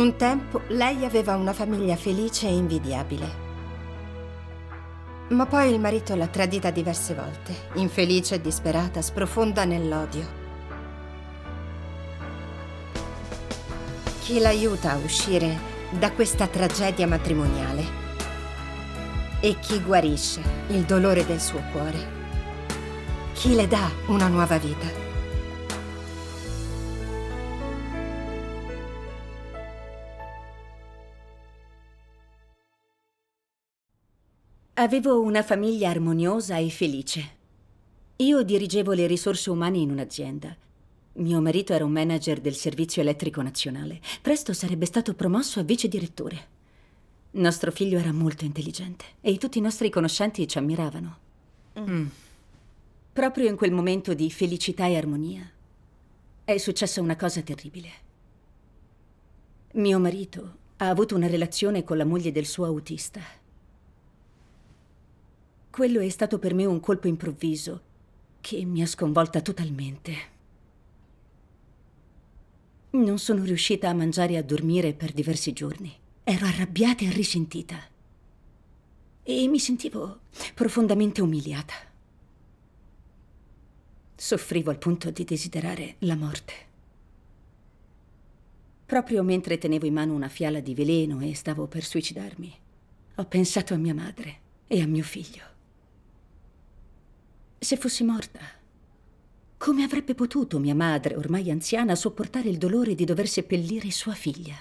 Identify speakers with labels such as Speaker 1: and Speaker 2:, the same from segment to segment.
Speaker 1: Un tempo lei aveva una famiglia felice e invidiabile. Ma poi il marito l'ha tradita diverse volte, infelice e disperata, sprofonda nell'odio. Chi l'aiuta a uscire da questa tragedia matrimoniale? E chi guarisce il dolore del suo cuore? Chi le dà una nuova vita? Avevo una famiglia armoniosa e felice. Io dirigevo le risorse umane in un'azienda. Mio marito era un manager del Servizio Elettrico Nazionale. Presto sarebbe stato promosso a vice direttore. Nostro figlio era molto intelligente e tutti i nostri conoscenti ci ammiravano. Mm. Proprio in quel momento di felicità e armonia è successa una cosa terribile. Mio marito ha avuto una relazione con la moglie del suo autista. Quello è stato per me un colpo improvviso che mi ha sconvolta totalmente. Non sono riuscita a mangiare e a dormire per diversi giorni. Ero arrabbiata e risentita. E mi sentivo profondamente umiliata. Soffrivo al punto di desiderare la morte. Proprio mentre tenevo in mano una fiala di veleno e stavo per suicidarmi, ho pensato a mia madre e a mio figlio. Se fossi morta, come avrebbe potuto mia madre, ormai anziana, sopportare il dolore di dover seppellire sua figlia?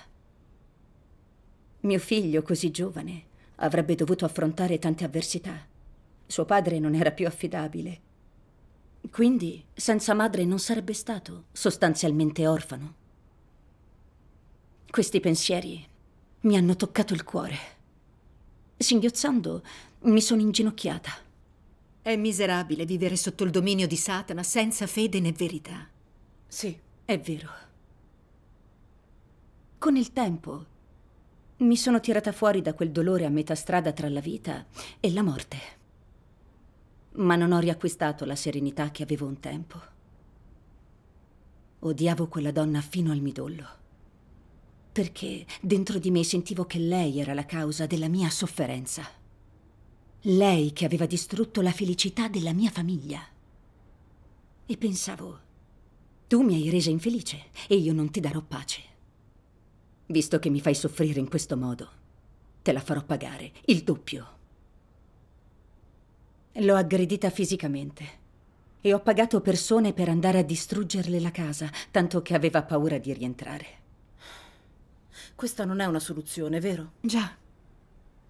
Speaker 1: Mio figlio, così giovane, avrebbe dovuto affrontare tante avversità. Suo padre non era più affidabile. Quindi, senza madre non sarebbe stato sostanzialmente orfano. Questi pensieri mi hanno toccato il cuore. Singhiozzando, mi sono inginocchiata. È miserabile vivere sotto il dominio di Satana senza fede né verità. Sì, è vero. Con il tempo mi sono tirata fuori da quel dolore a metà strada tra la vita e la morte. Ma non ho riacquistato la serenità che avevo un tempo. Odiavo quella donna fino al midollo. Perché dentro di me sentivo che lei era la causa della mia sofferenza. Lei che aveva distrutto la felicità della mia famiglia. E pensavo, tu mi hai resa infelice e io non ti darò pace. Visto che mi fai soffrire in questo modo, te la farò pagare il doppio. L'ho aggredita fisicamente e ho pagato persone per andare a distruggerle la casa, tanto che aveva paura di rientrare. Questa non è una soluzione, vero? Già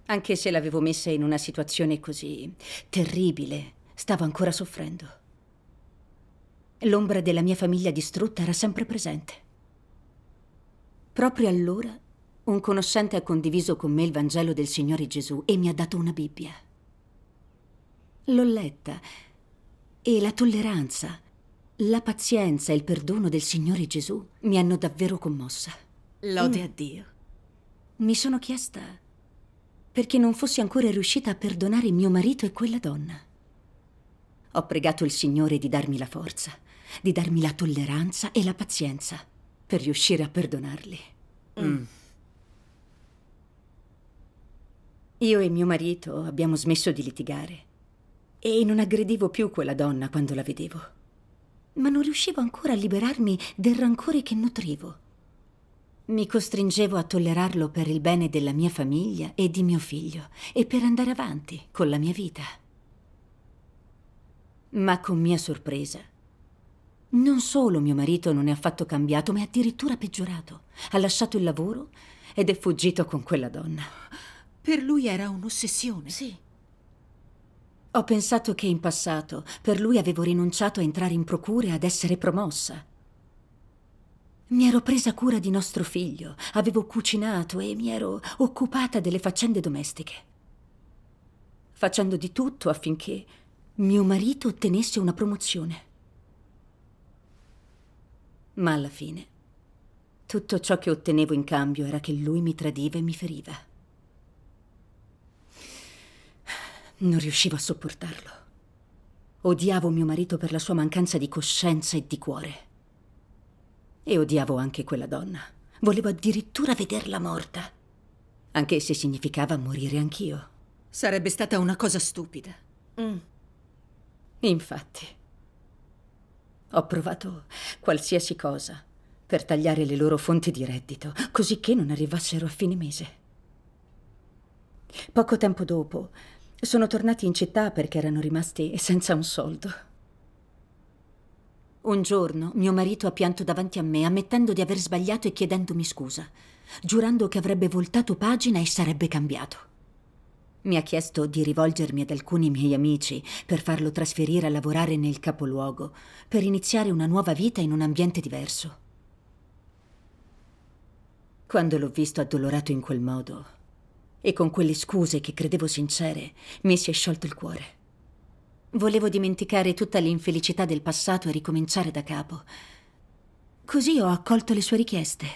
Speaker 1: anche se l'avevo messa in una situazione così terribile, stavo ancora soffrendo. L'ombra della mia famiglia distrutta era sempre presente. Proprio allora un conoscente ha condiviso con me il Vangelo del Signore Gesù e mi ha dato una Bibbia. L'ho letta e la tolleranza, la pazienza e il perdono del Signore Gesù mi hanno davvero commossa. Lode mm. a Dio. Mi sono chiesta perché non fossi ancora riuscita a perdonare mio marito e quella donna. Ho pregato il Signore di darmi la forza, di darmi la tolleranza e la pazienza per riuscire a perdonarli. Mm. mm. Io e mio marito abbiamo smesso di litigare e non aggredivo più quella donna quando la vedevo. Ma non riuscivo ancora a liberarmi del rancore che nutrivo mi costringevo a tollerarlo per il bene della mia famiglia e di mio figlio e per andare avanti con la mia vita. Ma con mia sorpresa, non solo mio marito non è affatto cambiato, ma è addirittura peggiorato. Ha lasciato il lavoro ed è fuggito con quella donna. Per lui era un'ossessione. Sì. Ho pensato che in passato per lui avevo rinunciato a entrare in procura e ad essere promossa. Mi ero presa cura di nostro figlio, avevo cucinato e mi ero occupata delle faccende domestiche, facendo di tutto affinché mio marito ottenesse una promozione. Ma alla fine, tutto ciò che ottenevo in cambio era che lui mi tradiva e mi feriva. Non riuscivo a sopportarlo. Odiavo mio marito per la sua mancanza di coscienza e di cuore. E odiavo anche quella donna. Volevo addirittura vederla morta. Anche se significava morire anch'io. Sarebbe stata una cosa stupida. Mm. Infatti. Ho provato qualsiasi cosa per tagliare le loro fonti di reddito, così che non arrivassero a fine mese. Poco tempo dopo sono tornati in città perché erano rimasti senza un soldo. Un giorno mio marito ha pianto davanti a me, ammettendo di aver sbagliato e chiedendomi scusa, giurando che avrebbe voltato pagina e sarebbe cambiato. Mi ha chiesto di rivolgermi ad alcuni miei amici per farlo trasferire a lavorare nel capoluogo, per iniziare una nuova vita in un ambiente diverso. Quando l'ho visto addolorato in quel modo e con quelle scuse che credevo sincere, mi si è sciolto il cuore. Volevo dimenticare tutta l'infelicità del passato e ricominciare da capo. Così ho accolto le sue richieste.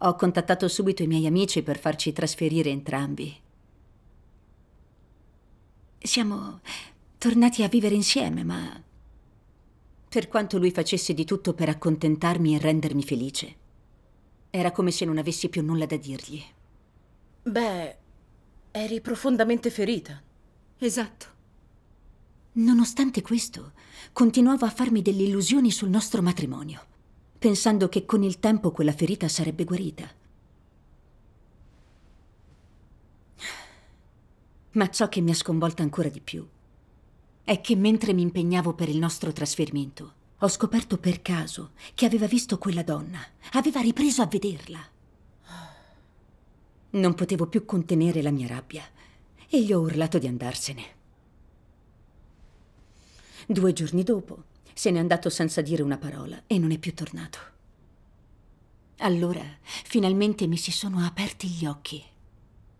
Speaker 1: Ho contattato subito i miei amici per farci trasferire entrambi. Siamo tornati a vivere insieme, ma... Per quanto lui facesse di tutto per accontentarmi e rendermi felice, era come se non avessi più nulla da dirgli. Beh, eri profondamente ferita. Esatto. Nonostante questo, continuavo a farmi delle illusioni sul nostro matrimonio, pensando che con il tempo quella ferita sarebbe guarita. Ma ciò che mi ha sconvolta ancora di più è che mentre mi impegnavo per il nostro trasferimento, ho scoperto per caso che aveva visto quella donna, aveva ripreso a vederla. Non potevo più contenere la mia rabbia e gli ho urlato di andarsene. Due giorni dopo se n'è andato senza dire una parola e non è più tornato. Allora, finalmente mi si sono aperti gli occhi.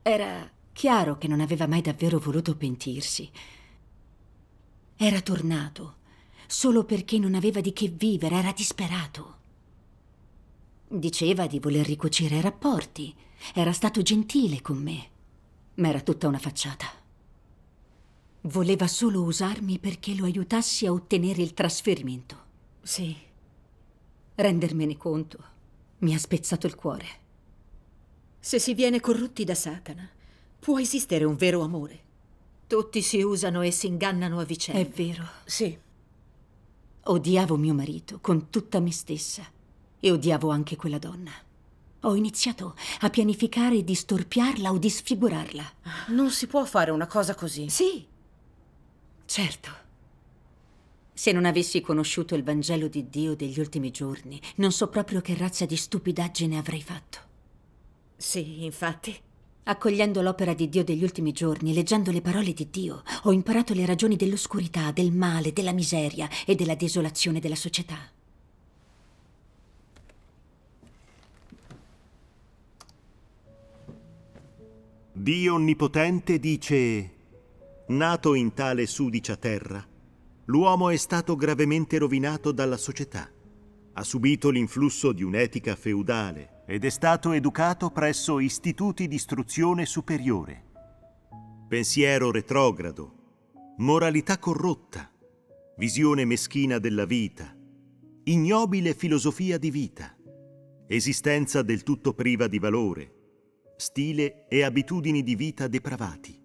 Speaker 1: Era chiaro che non aveva mai davvero voluto pentirsi. Era tornato solo perché non aveva di che vivere, era disperato. Diceva di voler ricucire i rapporti, era stato gentile con me, ma era tutta una facciata. Voleva solo usarmi perché lo aiutassi a ottenere il trasferimento. Sì. Rendermene conto mi ha spezzato il cuore. Se si viene corrotti da Satana, può esistere un vero amore. Tutti si usano e si ingannano a vicenda. È vero. Sì. Odiavo mio marito con tutta me stessa e odiavo anche quella donna. Ho iniziato a pianificare di storpiarla o di sfigurarla. Non si può fare una cosa così. Sì, Certo. Se non avessi conosciuto il Vangelo di Dio degli ultimi giorni, non so proprio che razza di stupidaggine avrei fatto. Sì, infatti. Accogliendo l'opera di Dio degli ultimi giorni, leggendo le parole di Dio, ho imparato le ragioni dell'oscurità, del male, della miseria e della desolazione della società.
Speaker 2: Dio Onnipotente dice Nato in tale sudicia terra, l'uomo è stato gravemente rovinato dalla società, ha subito l'influsso di un'etica feudale ed è stato educato presso istituti di istruzione superiore. Pensiero retrogrado, moralità corrotta, visione meschina della vita, ignobile filosofia di vita, esistenza del tutto priva di valore, stile e abitudini di vita depravati.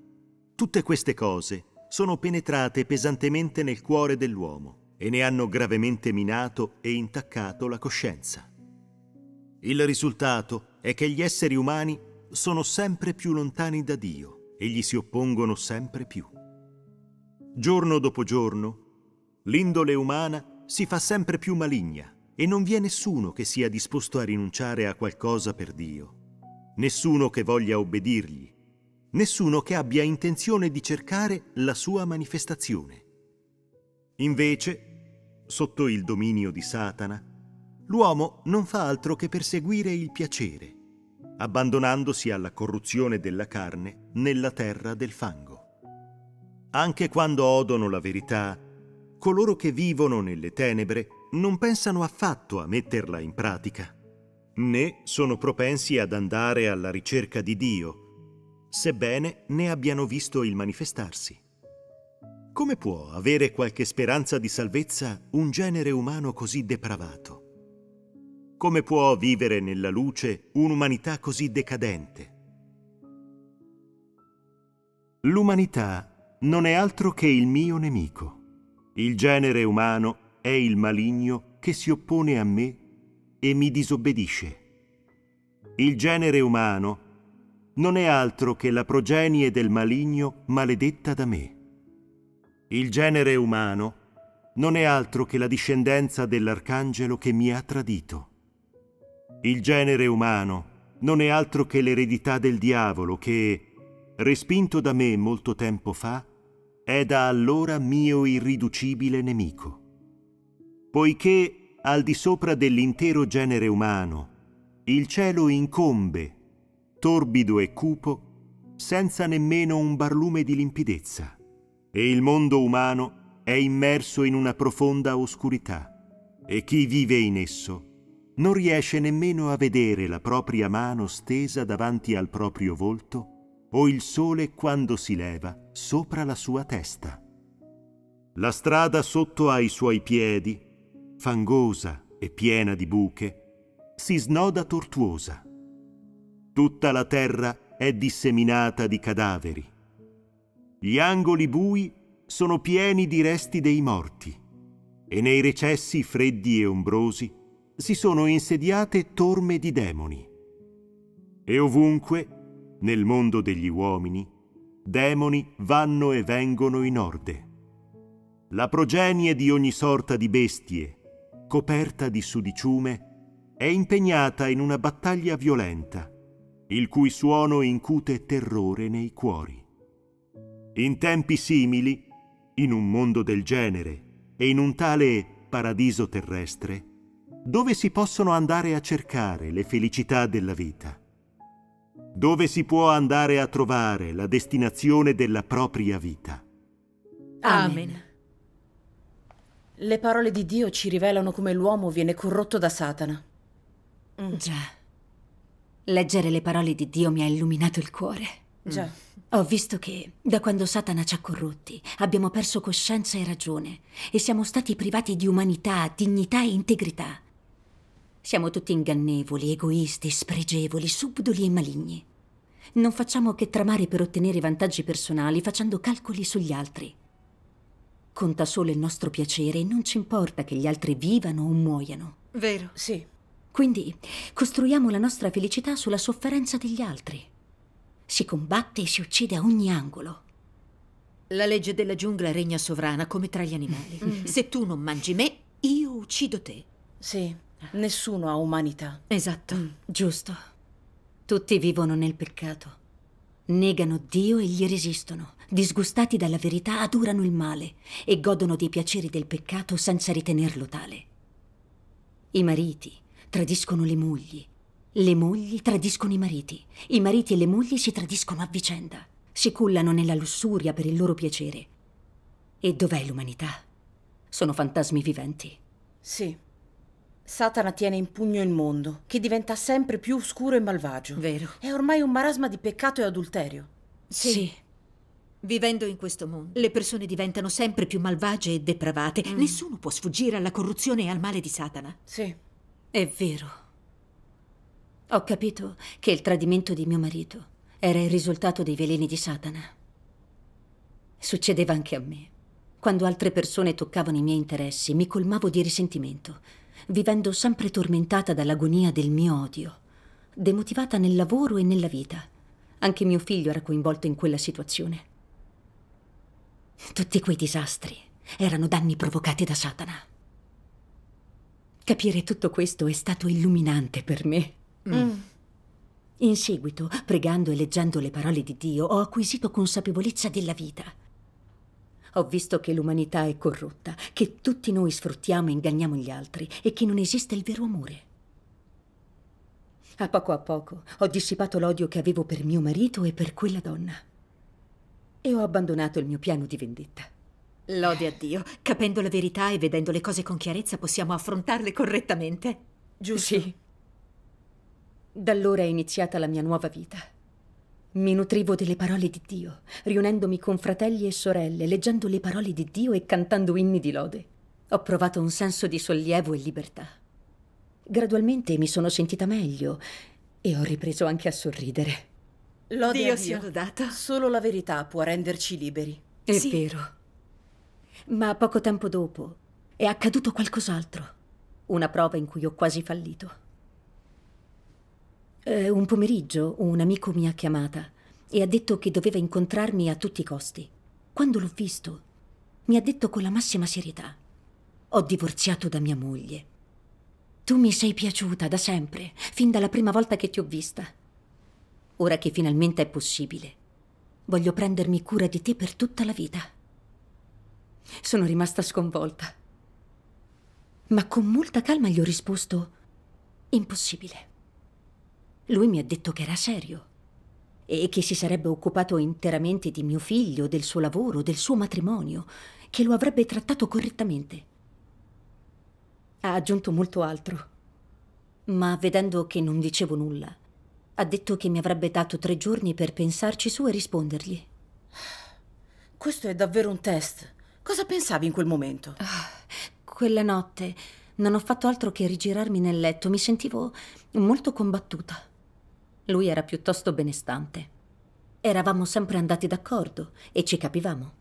Speaker 2: Tutte queste cose sono penetrate pesantemente nel cuore dell'uomo e ne hanno gravemente minato e intaccato la coscienza. Il risultato è che gli esseri umani sono sempre più lontani da Dio e gli si oppongono sempre più. Giorno dopo giorno, l'indole umana si fa sempre più maligna e non vi è nessuno che sia disposto a rinunciare a qualcosa per Dio, nessuno che voglia obbedirgli nessuno che abbia intenzione di cercare la sua manifestazione. Invece, sotto il dominio di Satana, l'uomo non fa altro che perseguire il piacere, abbandonandosi alla corruzione della carne nella terra del fango. Anche quando odono la verità, coloro che vivono nelle tenebre non pensano affatto a metterla in pratica, né sono propensi ad andare alla ricerca di Dio, sebbene ne abbiano visto il manifestarsi. Come può avere qualche speranza di salvezza un genere umano così depravato? Come può vivere nella luce un'umanità così decadente? L'umanità non è altro che il mio nemico. Il genere umano è il maligno che si oppone a me e mi disobbedisce. Il genere umano è non è altro che la progenie del maligno maledetta da me. Il genere umano non è altro che la discendenza dell'arcangelo che mi ha tradito. Il genere umano non è altro che l'eredità del diavolo che, respinto da me molto tempo fa, è da allora mio irriducibile nemico. Poiché al di sopra dell'intero genere umano, il cielo incombe torbido e cupo, senza nemmeno un barlume di limpidezza, e il mondo umano è immerso in una profonda oscurità, e chi vive in esso non riesce nemmeno a vedere la propria mano stesa davanti al proprio volto o il sole quando si leva sopra la sua testa. La strada sotto ai suoi piedi, fangosa e piena di buche, si snoda tortuosa Tutta la terra è disseminata di cadaveri. Gli angoli bui sono pieni di resti dei morti e nei recessi freddi e ombrosi si sono insediate torme di demoni. E ovunque, nel mondo degli uomini, demoni vanno e vengono in orde. La progenie di ogni sorta di bestie, coperta di sudiciume, è impegnata in una battaglia violenta il cui suono incute terrore nei cuori. In tempi simili, in un mondo del genere e in un tale paradiso terrestre, dove si possono andare a cercare le felicità della vita? Dove si può andare a trovare la destinazione della propria vita?
Speaker 3: Amen. Le parole di Dio ci rivelano come l'uomo viene corrotto
Speaker 1: da Satana. Mm, già. Leggere le parole di Dio mi ha illuminato il cuore. Mm. Già. Ho visto che, da quando Satana ci ha corrotti, abbiamo perso coscienza e ragione e siamo stati privati di umanità, dignità e integrità. Siamo tutti ingannevoli, egoisti, spregevoli, subdoli e maligni. Non facciamo che tramare per ottenere vantaggi personali facendo calcoli sugli altri. Conta solo il nostro piacere e non ci importa che gli altri vivano o muoiano. Vero, sì. Quindi costruiamo la nostra felicità sulla sofferenza degli altri. Si combatte e si uccide a ogni angolo. La legge della giungla regna sovrana come tra gli animali. Mm. Mm. Se tu non mangi me, io uccido te. Sì, nessuno ha umanità. Esatto, mm. giusto. Tutti vivono nel peccato. Negano Dio e gli resistono. Disgustati dalla verità, adorano il male e godono dei piaceri del peccato senza ritenerlo tale. I mariti, tradiscono le mogli, le mogli tradiscono i mariti, i mariti e le mogli si tradiscono a vicenda, si cullano nella lussuria per il loro piacere. E dov'è l'umanità? Sono fantasmi viventi. Sì.
Speaker 3: Satana tiene in pugno il mondo, che diventa sempre più oscuro e malvagio. Vero. È ormai un marasma
Speaker 1: di peccato e adulterio. Sì. sì. Vivendo in questo mondo, le persone diventano sempre più malvagie e depravate. Mm. Nessuno può sfuggire alla corruzione e al male di Satana. Sì. È vero. Ho capito che il tradimento di mio marito era il risultato dei veleni di Satana. Succedeva anche a me. Quando altre persone toccavano i miei interessi, mi colmavo di risentimento, vivendo sempre tormentata dall'agonia del mio odio, demotivata nel lavoro e nella vita. Anche mio figlio era coinvolto in quella situazione. Tutti quei disastri erano danni provocati da Satana. Capire tutto questo è stato illuminante per me. Mm. mm. In seguito, pregando e leggendo le parole di Dio, ho acquisito consapevolezza della vita. Ho visto che l'umanità è corrotta, che tutti noi sfruttiamo e inganniamo gli altri e che non esiste il vero amore. A poco a poco ho dissipato l'odio che avevo per mio marito e per quella donna. E ho abbandonato il mio piano di vendetta. Lodi a Dio. Capendo la verità e vedendo le cose con chiarezza possiamo affrontarle correttamente. Giusto? Sì. Da allora è iniziata la mia nuova vita. Mi nutrivo delle parole di Dio, riunendomi con fratelli e sorelle, leggendo le parole di Dio e cantando inni di lode. Ho provato un senso di sollievo e libertà. Gradualmente mi sono sentita meglio e ho ripreso anche a sorridere.
Speaker 3: Lode Dio, Dio sia lodato. Solo la verità può renderci liberi.
Speaker 1: È sì. vero. Ma poco tempo dopo è accaduto qualcos'altro. Una prova in cui ho quasi fallito. Eh, un pomeriggio un amico mi ha chiamata e ha detto che doveva incontrarmi a tutti i costi. Quando l'ho visto, mi ha detto con la massima serietà. Ho divorziato da mia moglie. Tu mi sei piaciuta da sempre, fin dalla prima volta che ti ho vista. Ora che finalmente è possibile, voglio prendermi cura di te per tutta la vita. Sono rimasta sconvolta. Ma con molta calma gli ho risposto impossibile. Lui mi ha detto che era serio e che si sarebbe occupato interamente di mio figlio, del suo lavoro, del suo matrimonio, che lo avrebbe trattato correttamente. Ha aggiunto molto altro, ma vedendo che non dicevo nulla, ha detto che mi avrebbe dato tre giorni per pensarci su e rispondergli. Questo è davvero un test.
Speaker 3: Cosa pensavi in quel momento? Ah,
Speaker 1: quella notte non ho fatto altro che rigirarmi nel letto, mi sentivo molto combattuta. Lui era piuttosto benestante. Eravamo sempre andati d'accordo e ci capivamo.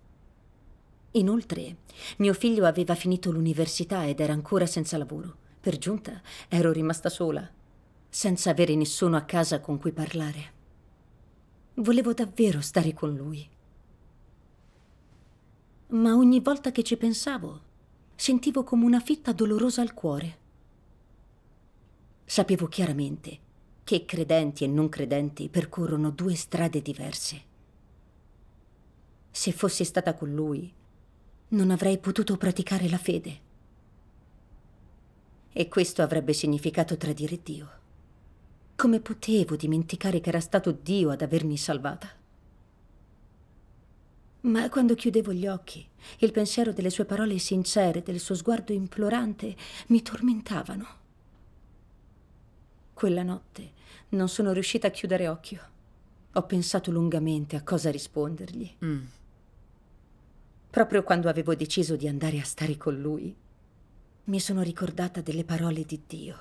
Speaker 1: Inoltre, mio figlio aveva finito l'università ed era ancora senza lavoro. Per giunta ero rimasta sola, senza avere nessuno a casa con cui parlare. Volevo davvero stare con lui ma ogni volta che ci pensavo sentivo come una fitta dolorosa al cuore. Sapevo chiaramente che credenti e non credenti percorrono due strade diverse. Se fossi stata con lui, non avrei potuto praticare la fede. E questo avrebbe significato tradire Dio. Come potevo dimenticare che era stato Dio ad avermi salvata? Ma quando chiudevo gli occhi, il pensiero delle sue parole sincere, del suo sguardo implorante, mi tormentavano. Quella notte non sono riuscita a chiudere occhio. Ho pensato lungamente a cosa rispondergli. Mm. Proprio quando avevo deciso di andare a stare con lui, mi sono ricordata delle parole di Dio.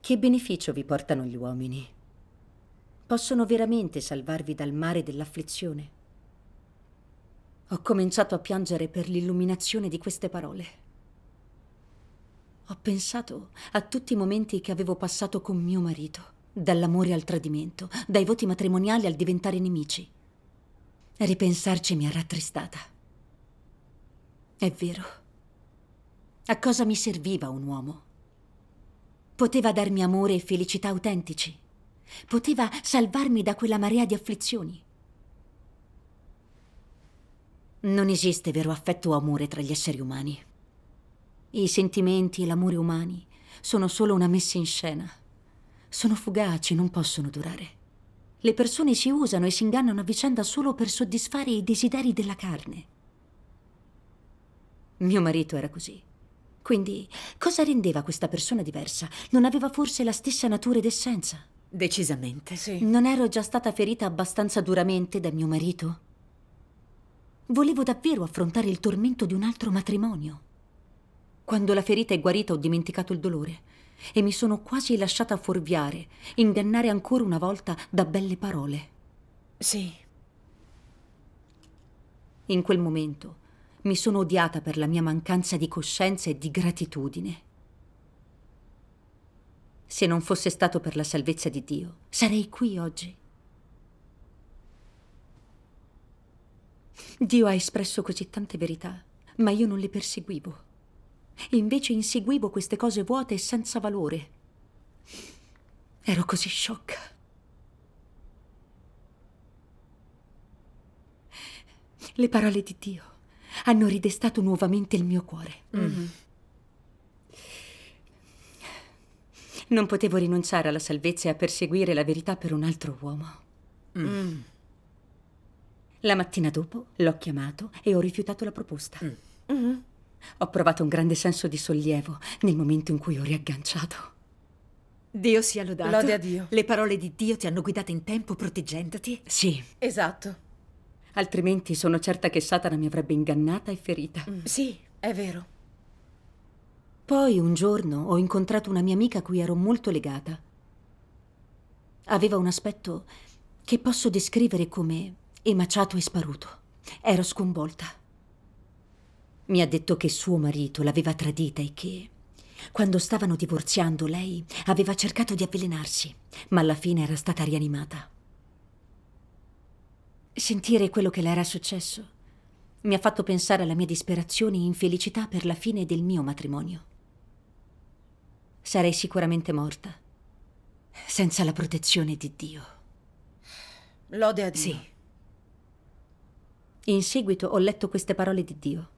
Speaker 1: Che beneficio vi portano gli uomini possono veramente salvarvi dal mare dell'afflizione. Ho cominciato a piangere per l'illuminazione di queste parole. Ho pensato a tutti i momenti che avevo passato con mio marito, dall'amore al tradimento, dai voti matrimoniali al diventare nemici. Ripensarci mi ha rattristata. È vero. A cosa mi serviva un uomo? Poteva darmi amore e felicità autentici Poteva salvarmi da quella marea di afflizioni. Non esiste vero affetto o amore tra gli esseri umani. I sentimenti e l'amore umani sono solo una messa in scena. Sono fugaci, non possono durare. Le persone si usano e si ingannano a vicenda solo per soddisfare i desideri della carne. Mio marito era così. Quindi, cosa rendeva questa persona diversa? Non aveva forse la stessa natura ed essenza? Decisamente. Sì. Non ero già stata ferita abbastanza duramente da mio marito? Volevo davvero affrontare il tormento di un altro matrimonio. Quando la ferita è guarita ho dimenticato il dolore e mi sono quasi lasciata fuorviare, ingannare ancora una volta da belle parole. Sì. In quel momento mi sono odiata per la mia mancanza di coscienza e di gratitudine. Se non fosse stato per la salvezza di Dio, sarei qui oggi. Dio ha espresso così tante verità, ma io non le perseguivo. Invece inseguivo queste cose vuote e senza valore. Ero così sciocca. Le parole di Dio hanno ridestato nuovamente il mio cuore. Mm -hmm. Non potevo rinunciare alla salvezza e a perseguire la verità per un altro uomo. Mm. mm. La mattina dopo l'ho chiamato e ho rifiutato la proposta. Mm. Mm. Ho provato un grande senso di sollievo nel momento in cui ho riagganciato. Dio sia lodato. Lode a Dio. Le parole di Dio ti hanno guidata in tempo proteggendoti? Sì. Esatto. Altrimenti sono certa che Satana mi avrebbe ingannata e ferita. Sì, è vero. Poi un giorno ho incontrato una mia amica a cui ero molto legata. Aveva un aspetto che posso descrivere come emaciato e sparuto. Ero sconvolta. Mi ha detto che suo marito l'aveva tradita e che, quando stavano divorziando, lei aveva cercato di avvelenarsi, ma alla fine era stata rianimata. Sentire quello che le era successo mi ha fatto pensare alla mia disperazione e infelicità per la fine del mio matrimonio sarei sicuramente morta. Senza la protezione di Dio. Lode a Dio. Sì. In seguito ho letto queste parole di Dio.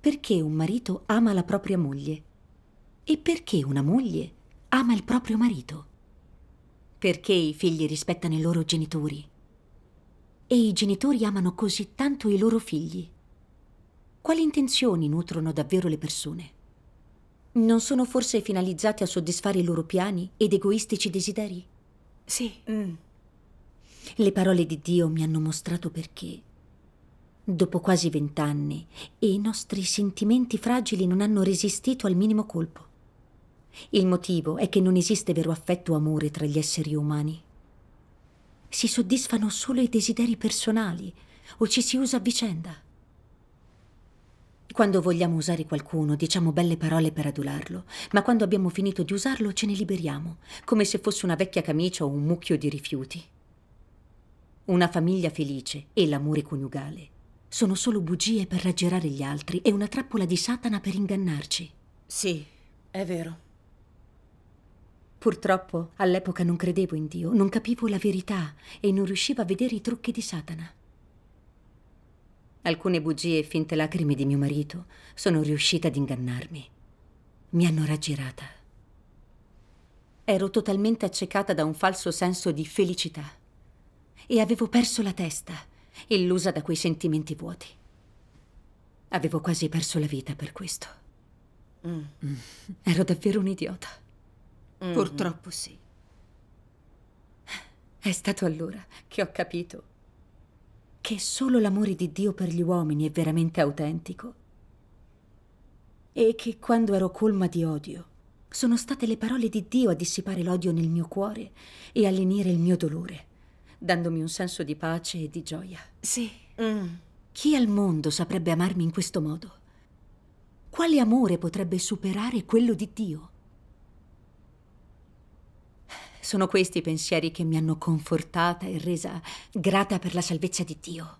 Speaker 1: Perché un marito ama la propria moglie? E perché una moglie ama il proprio marito? Perché i figli rispettano i loro genitori? E i genitori amano così tanto i loro figli? Quali intenzioni nutrono davvero le persone? non sono forse finalizzati a soddisfare i loro piani ed egoistici desideri? Sì. Mm. Le parole di Dio mi hanno mostrato perché. Dopo quasi vent'anni, i nostri sentimenti fragili non hanno resistito al minimo colpo. Il motivo è che non esiste vero affetto o amore tra gli esseri umani. Si soddisfano solo i desideri personali o ci si usa a vicenda. Quando vogliamo usare qualcuno diciamo belle parole per adularlo, ma quando abbiamo finito di usarlo ce ne liberiamo, come se fosse una vecchia camicia o un mucchio di rifiuti. Una famiglia felice e l'amore coniugale sono solo bugie per raggirare gli altri e una trappola di Satana per ingannarci. Sì, è vero. Purtroppo all'epoca non credevo in Dio, non capivo la verità e non riuscivo a vedere i trucchi di Satana. Alcune bugie e finte lacrime di mio marito sono riuscite ad ingannarmi. Mi hanno raggirata. Ero totalmente accecata da un falso senso di felicità e avevo perso la testa, illusa da quei sentimenti vuoti. Avevo quasi perso la vita per questo. Mm. Ero davvero un idiota. Mm Purtroppo sì. È stato allora che ho capito che solo l'amore di Dio per gli uomini è veramente autentico? E che quando ero colma di odio, sono state le parole di Dio a dissipare l'odio nel mio cuore e a lenire il mio dolore, dandomi un senso di pace e di gioia. Sì. Mm. Chi al mondo saprebbe amarmi in questo modo? Quale amore potrebbe superare quello di Dio? Sono questi i pensieri che mi hanno confortata e resa grata per la salvezza di Dio.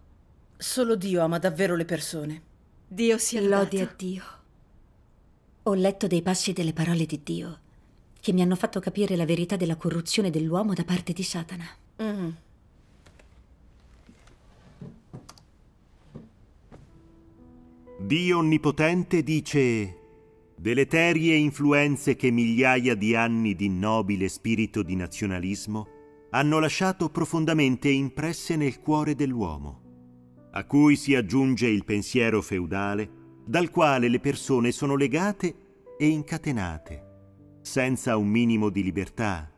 Speaker 1: Solo Dio ama davvero le persone. Dio sia lodato. Lodi a Dio. Ho letto dei passi delle parole di Dio che mi hanno fatto capire la verità della corruzione dell'uomo da parte di Satana.
Speaker 4: Mm.
Speaker 2: Dio Onnipotente dice deleterie influenze che migliaia di anni di nobile spirito di nazionalismo hanno lasciato profondamente impresse nel cuore dell'uomo, a cui si aggiunge il pensiero feudale dal quale le persone sono legate e incatenate, senza un minimo di libertà,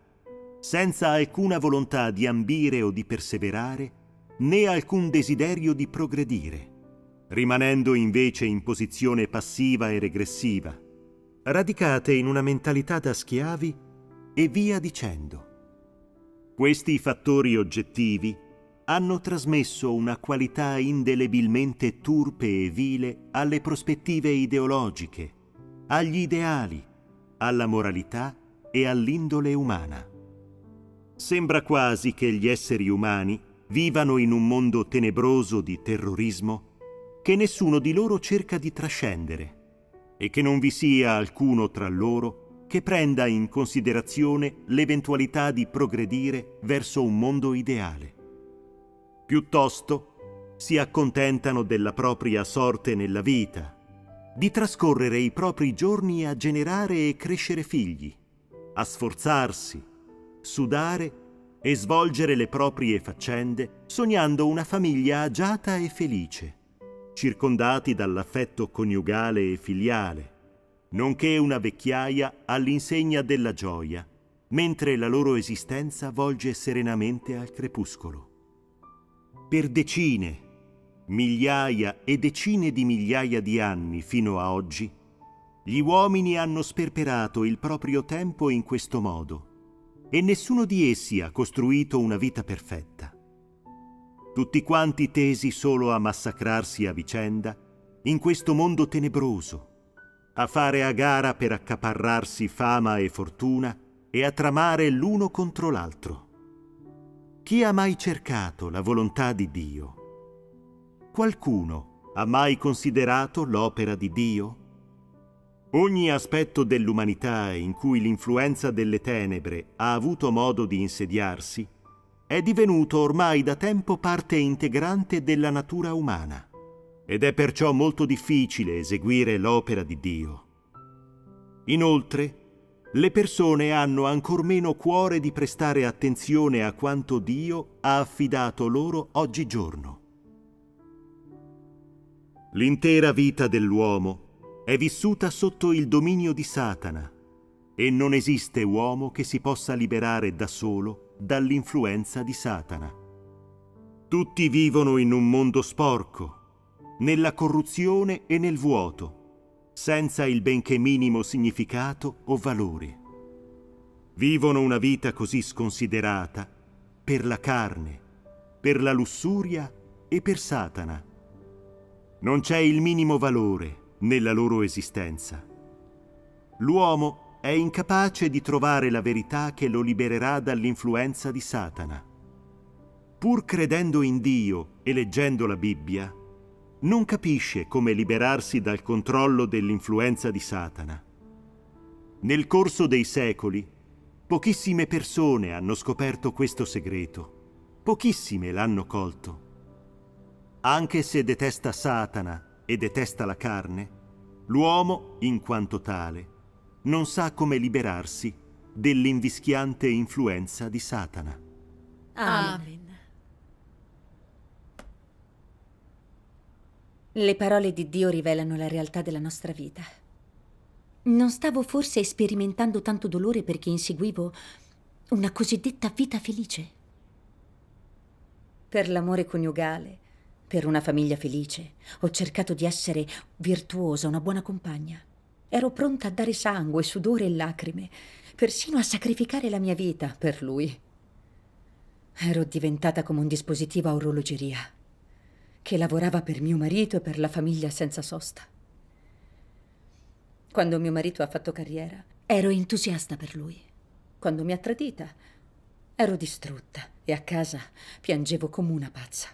Speaker 2: senza alcuna volontà di ambire o di perseverare, né alcun desiderio di progredire, rimanendo invece in posizione passiva e regressiva, radicate in una mentalità da schiavi e via dicendo. Questi fattori oggettivi hanno trasmesso una qualità indelebilmente turpe e vile alle prospettive ideologiche, agli ideali, alla moralità e all'indole umana. Sembra quasi che gli esseri umani vivano in un mondo tenebroso di terrorismo che nessuno di loro cerca di trascendere e che non vi sia alcuno tra loro che prenda in considerazione l'eventualità di progredire verso un mondo ideale. Piuttosto, si accontentano della propria sorte nella vita, di trascorrere i propri giorni a generare e crescere figli, a sforzarsi, sudare e svolgere le proprie faccende sognando una famiglia agiata e felice circondati dall'affetto coniugale e filiale, nonché una vecchiaia all'insegna della gioia, mentre la loro esistenza volge serenamente al crepuscolo. Per decine, migliaia e decine di migliaia di anni fino a oggi, gli uomini hanno sperperato il proprio tempo in questo modo e nessuno di essi ha costruito una vita perfetta tutti quanti tesi solo a massacrarsi a vicenda in questo mondo tenebroso, a fare a gara per accaparrarsi fama e fortuna e a tramare l'uno contro l'altro. Chi ha mai cercato la volontà di Dio? Qualcuno ha mai considerato l'opera di Dio? Ogni aspetto dell'umanità in cui l'influenza delle tenebre ha avuto modo di insediarsi è divenuto ormai da tempo parte integrante della natura umana ed è perciò molto difficile eseguire l'opera di Dio. Inoltre, le persone hanno ancor meno cuore di prestare attenzione a quanto Dio ha affidato loro oggigiorno. L'intera vita dell'uomo è vissuta sotto il dominio di Satana e non esiste uomo che si possa liberare da solo dall'influenza di Satana. Tutti vivono in un mondo sporco, nella corruzione e nel vuoto, senza il benché minimo significato o valore. Vivono una vita così sconsiderata per la carne, per la lussuria e per Satana. Non c'è il minimo valore nella loro esistenza. L'uomo è incapace di trovare la verità che lo libererà dall'influenza di Satana. Pur credendo in Dio e leggendo la Bibbia, non capisce come liberarsi dal controllo dell'influenza di Satana. Nel corso dei secoli, pochissime persone hanno scoperto questo segreto, pochissime l'hanno colto. Anche se detesta Satana e detesta la carne, l'uomo, in quanto tale, non sa come liberarsi dell'invischiante influenza di Satana.
Speaker 1: Amen. Le parole di Dio rivelano la realtà della nostra vita. Non stavo forse sperimentando tanto dolore perché inseguivo una cosiddetta vita felice? Per l'amore coniugale, per una famiglia felice, ho cercato di essere virtuosa, una buona compagna. Ero pronta a dare sangue, sudore e lacrime, persino a sacrificare la mia vita per lui. Ero diventata come un dispositivo a orologeria, che lavorava per mio marito e per la famiglia senza sosta. Quando mio marito ha fatto carriera, ero entusiasta per lui. Quando mi ha tradita, ero distrutta e a casa piangevo come una pazza.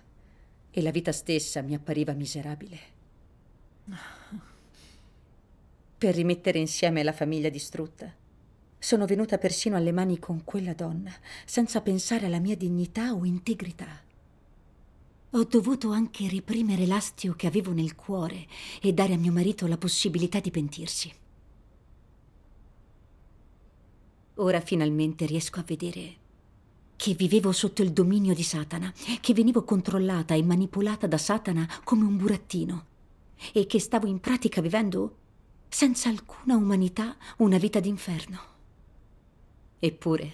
Speaker 1: E la vita stessa mi appariva miserabile. per rimettere insieme la famiglia distrutta. Sono venuta persino alle mani con quella donna, senza pensare alla mia dignità o integrità. Ho dovuto anche reprimere l'astio che avevo nel cuore e dare a mio marito la possibilità di pentirsi. Ora finalmente riesco a vedere che vivevo sotto il dominio di Satana, che venivo controllata e manipolata da Satana come un burattino e che stavo in pratica vivendo senza alcuna umanità, una vita d'inferno. Eppure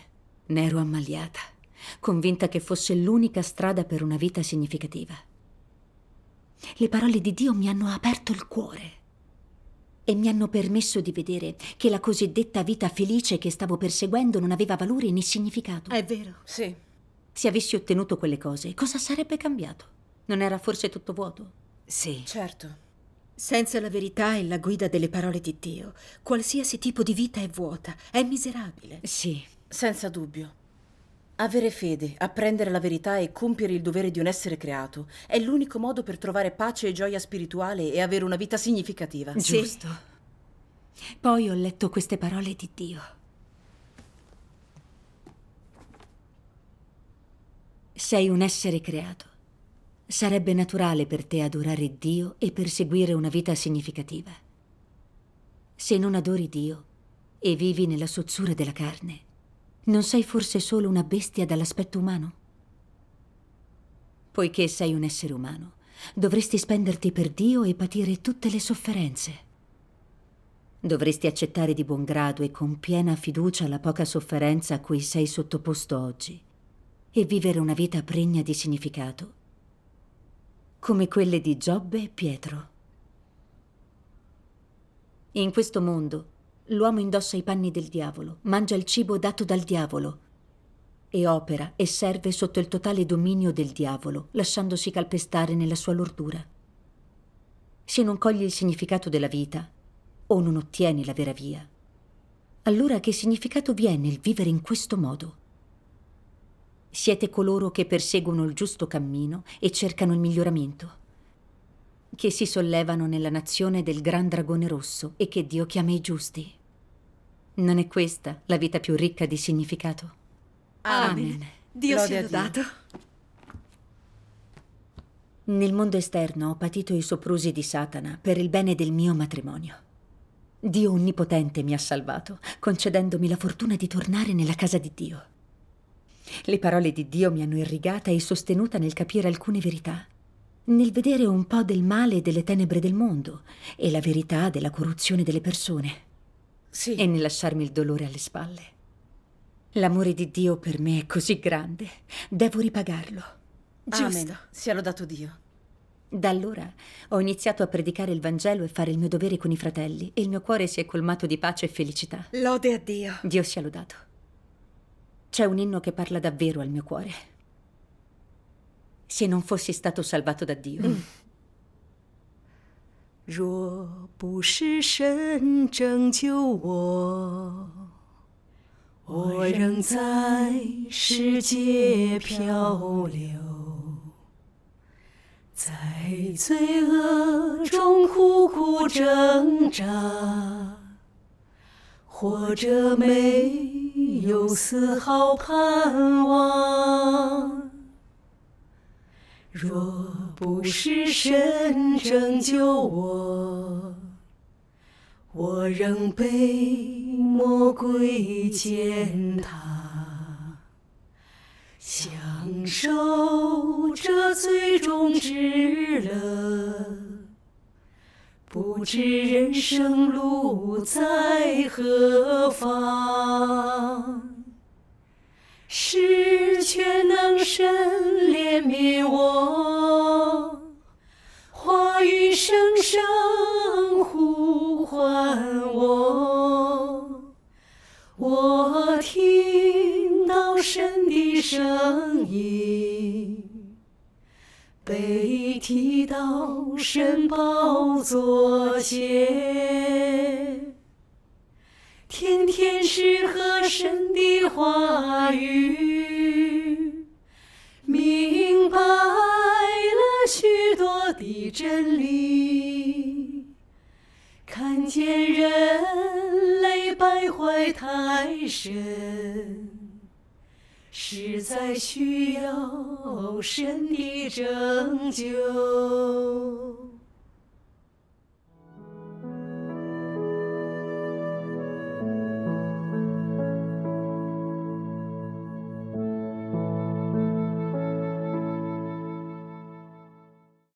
Speaker 1: ne ero ammaliata, convinta che fosse l'unica strada per una vita significativa. Le parole di Dio mi hanno aperto il cuore e mi hanno permesso di vedere che la cosiddetta vita felice che stavo perseguendo non aveva valore né significato. È vero. Sì. Se avessi ottenuto quelle cose, cosa sarebbe cambiato? Non era forse tutto vuoto? Sì. Certo. Senza la verità e la guida delle parole di Dio, qualsiasi tipo di
Speaker 3: vita è vuota, è miserabile. Sì, senza dubbio. Avere fede, apprendere la verità e compiere il dovere di un essere creato è l'unico modo per trovare pace e gioia spirituale e avere una vita significativa. Giusto.
Speaker 1: Poi ho letto queste parole di Dio. Sei un essere creato sarebbe naturale per te adorare Dio e perseguire una vita significativa. Se non adori Dio e vivi nella sozzura della carne, non sei forse solo una bestia dall'aspetto umano? Poiché sei un essere umano, dovresti spenderti per Dio e patire tutte le sofferenze. Dovresti accettare di buon grado e con piena fiducia la poca sofferenza a cui sei sottoposto oggi e vivere una vita pregna di significato come quelle di Giobbe e Pietro. In questo mondo l'uomo indossa i panni del diavolo, mangia il cibo dato dal diavolo e opera e serve sotto il totale dominio del diavolo, lasciandosi calpestare nella sua lordura. Se non coglie il significato della vita o non ottieni la vera via, allora che significato viene il vivere in questo modo? Siete coloro che perseguono il giusto cammino e cercano il miglioramento, che si sollevano nella nazione del Gran Dragone Rosso e che Dio chiama i giusti. Non è questa la vita più ricca di significato? Amen. Amen. Dio Lode sia lodato. Nel mondo esterno ho patito i soprusi di Satana per il bene del mio matrimonio. Dio Onnipotente mi ha salvato, concedendomi la fortuna di tornare nella casa di Dio. Le parole di Dio mi hanno irrigata e sostenuta nel capire alcune verità, nel vedere un po' del male e delle tenebre del mondo e la verità della corruzione delle persone. Sì. E nel lasciarmi il dolore alle spalle. L'amore di Dio per me è così grande, devo ripagarlo. Giusto. Amen. Sia lodato Dio. Da allora ho iniziato a predicare il Vangelo e fare il mio dovere con i fratelli e il mio cuore si è colmato di pace e felicità. Lode a Dio. Dio sia lodato. C'è un inno che parla davvero al mio cuore. Se non fossi stato salvato da Dio. Mm.
Speaker 4: 有丝毫盼望。若不是神拯救我，我仍被魔鬼践踏，享受这最终之乐。不知人生路在何方，是却能深。到神宝座前，天天是和神的话语，明白了许多的真理，看见人类败坏太深。实在需要神的拯救。